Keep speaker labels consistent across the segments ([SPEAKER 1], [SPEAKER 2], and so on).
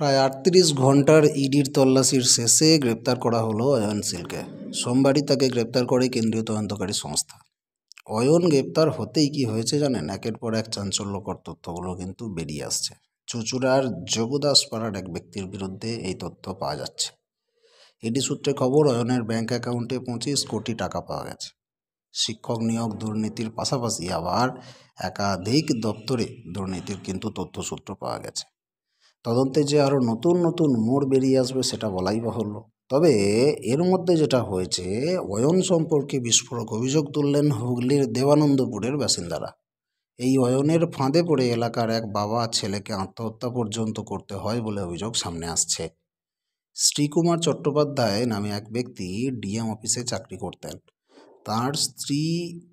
[SPEAKER 1] প্রায় আটত্রিশ ঘন্টার ইডির তল্লাশির শেষে গ্রেপ্তার করা হলো অয়ন সিলকে সোমবারই তাকে গ্রেপ্তার করে কেন্দ্রীয় তদন্তকারী সংস্থা অয়ন গ্রেপ্তার হতেই কি হয়েছে জানেন একের পর এক চাঞ্চল্যকর তথ্যগুলো কিন্তু বেরিয়ে আসছে চুচুড়ার পাড়ার এক ব্যক্তির বিরুদ্ধে এই তথ্য পাওয়া যাচ্ছে ইডি সূত্রে খবর অয়নের ব্যাঙ্ক অ্যাকাউন্টে পঁচিশ কোটি টাকা পাওয়া গেছে শিক্ষক নিয়োগ দুর্নীতির পাশাপাশি আবার একাধিক দপ্তরে দুর্নীতির কিন্তু তথ্যসূত্র পাওয়া গেছে তদন্তে যে আরও নতুন নতুন মোড় বেরিয়ে আসবে সেটা বলাই বাহুল্য তবে এর মধ্যে যেটা হয়েছে অয়ন সম্পর্কে বিস্ফোরক অভিযোগ তুললেন হুগলির দেবানন্দপুরের বাসিন্দারা এই অয়নের ফাঁদে পড়ে এলাকার এক বাবা ছেলেকে আত্মহত্যা পর্যন্ত করতে হয় বলে অভিযোগ সামনে আসছে শ্রীকুমার চট্টোপাধ্যায় নামে এক ব্যক্তি ডিএম অফিসে চাকরি করতেন তার স্ত্রী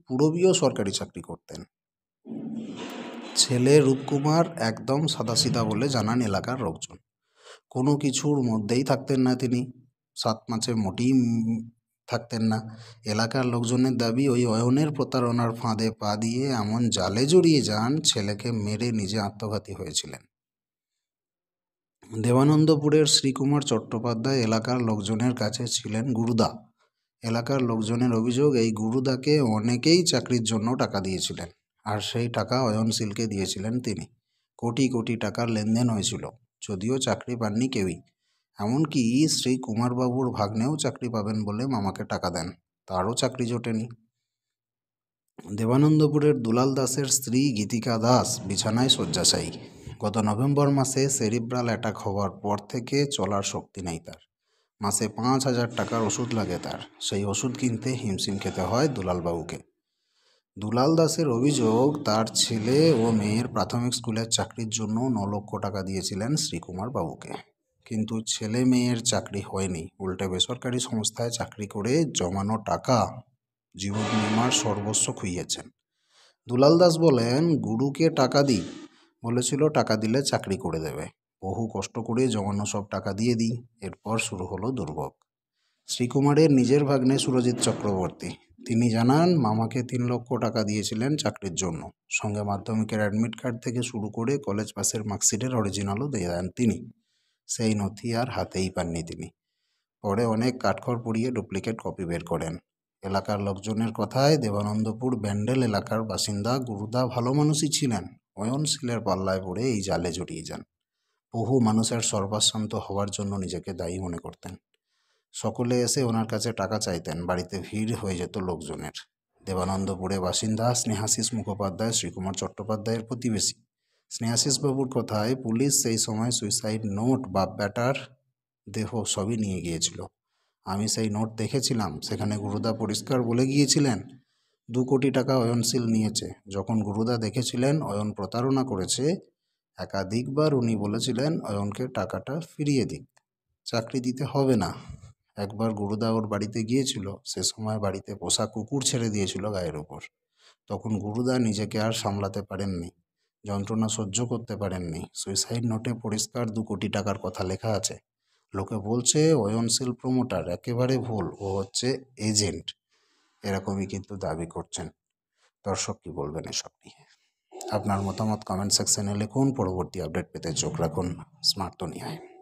[SPEAKER 1] পুরবীয় সরকারি চাকরি করতেন ছেলে রূপকুমার একদম সাদাসিধা বলে জানান এলাকার লোকজন কোনো কিছুর মধ্যেই থাকতেন না তিনি সাত মাছে মোটেই থাকতেন না এলাকার লোকজনের দাবি ওই অয়নের প্রতারণার ফাঁদে পা দিয়ে এমন জালে জড়িয়ে যান ছেলেকে মেরে নিজে আত্মঘাতী হয়েছিলেন দেবানন্দপুরের শ্রীকুমার চট্টোপাধ্যায় এলাকার লোকজনের কাছে ছিলেন গুরুদা এলাকার লোকজনের অভিযোগ এই গুরুদাকে অনেকেই চাকরির জন্য টাকা দিয়েছিলেন আর সেই টাকা অয়ন সিলকে দিয়েছিলেন তিনি কোটি কোটি টাকার লেনদেন হয়েছিল যদিও চাকরি পাননি কেউই এমনকি শ্রী কুমারবাবুর ভাগ্নেও চাকরি পাবেন বলে মামাকে টাকা দেন তারও চাকরি জোটেনি দেবানন্দপুরের দুলাল দাসের স্ত্রী গীতিকা দাস বিছানায় শয্যাশায়ী গত নভেম্বর মাসে সেরিব্রাল অ্যাটাক হওয়ার পর থেকে চলার শক্তি নেই তার মাসে পাঁচ হাজার টাকার ওষুধ লাগে তার সেই ওষুধ কিনতে হিমশিম খেতে হয় দুলালবাবুকে দুলাল দাসের অভিযোগ তার ছেলে ও মেয়ের প্রাথমিক স্কুলের চাকরির জন্য ন লক্ষ টাকা দিয়েছিলেন শ্রীকুমার বাবুকে কিন্তু ছেলে মেয়ের চাকরি হয়নি উল্টে বেসরকারি সংস্থায় চাকরি করে জমানো টাকা জীবন বীমার সর্বস্ব খুইয়েছেন দুলাল দাস বলেন গুরুকে টাকা দিই বলেছিল টাকা দিলে চাকরি করে দেবে বহু কষ্ট করে জমানো সব টাকা দিয়ে দিই এরপর শুরু হলো দুর্ভোগ শ্রীকুমারের নিজের ভাগ্নে সুরজিৎ চক্রবর্তী তিনি জানান মামাকে তিন লক্ষ টাকা দিয়েছিলেন চাকরির জন্য সঙ্গে মাধ্যমিকের অ্যাডমিট কার্ড থেকে শুরু করে কলেজ পাসের মার্কশিটের অরিজিনালও দিয়ে দেন তিনি সেই নথি আর হাতেই পাননি তিনি পরে অনেক কাঠখড় পুড়িয়ে ডুপ্লিকেট কপি বের করেন এলাকার লোকজনের কথায় দেবানন্দপুর ব্যান্ডেল এলাকার বাসিন্দা গুরুদা ভালো মানুষই ছিলেন অয়নশীলের পাল্লায় পড়ে এই জালে জড়িয়ে যান বহু মানুষের সর্বাশান্ত হওয়ার জন্য নিজেকে দায়ী মনে করতেন সকলে এসে ওনার কাছে টাকা চাইতেন বাড়িতে ভিড় হয়ে যেত লোকজনের দেবানন্দপুরে বাসিন্দা স্নেহাশিস মুখোপাধ্যায় শ্রীকুমার চট্টোপাধ্যায়ের প্রতিবেশী স্নেহাশিসবাবুর কথায় পুলিশ সেই সময় সুইসাইড নোট বা ব্যাটার দেহ সবই নিয়ে গিয়েছিল আমি সেই নোট দেখেছিলাম সেখানে গুরুদা পরিষ্কার বলে গিয়েছিলেন দু কোটি টাকা অয়নশীল নিয়েছে যখন গুরুদা দেখেছিলেন অয়ন প্রতারণা করেছে একাধিকবার উনি বলেছিলেন অয়নকে টাকাটা ফিরিয়ে দিক চাকরি দিতে হবে না একবার গুরুদা ওর বাড়িতে গিয়েছিল সে সময় বাড়িতে পোষা কুকুর ছেড়ে দিয়েছিল গায়ের উপর তখন গুরুদা নিজেকে আর সামলাতে পারেননি যন্ত্রণা সহ্য করতে পারেননি সুইসাইড নোটে পরিষ্কার দু কোটি টাকার কথা লেখা আছে লোকে বলছে অয়নশীল প্রমোটার একেবারে ভুল ও হচ্ছে এজেন্ট এরকমই কিন্তু দাবি করছেন দর্শক কী বলবেন এসব নিয়ে আপনার মতামত কমেন্ট সেকশনে লিখুন পরবর্তী আপডেট পেতে চোখ রাখুন স্মার্ট দুনিয়ায়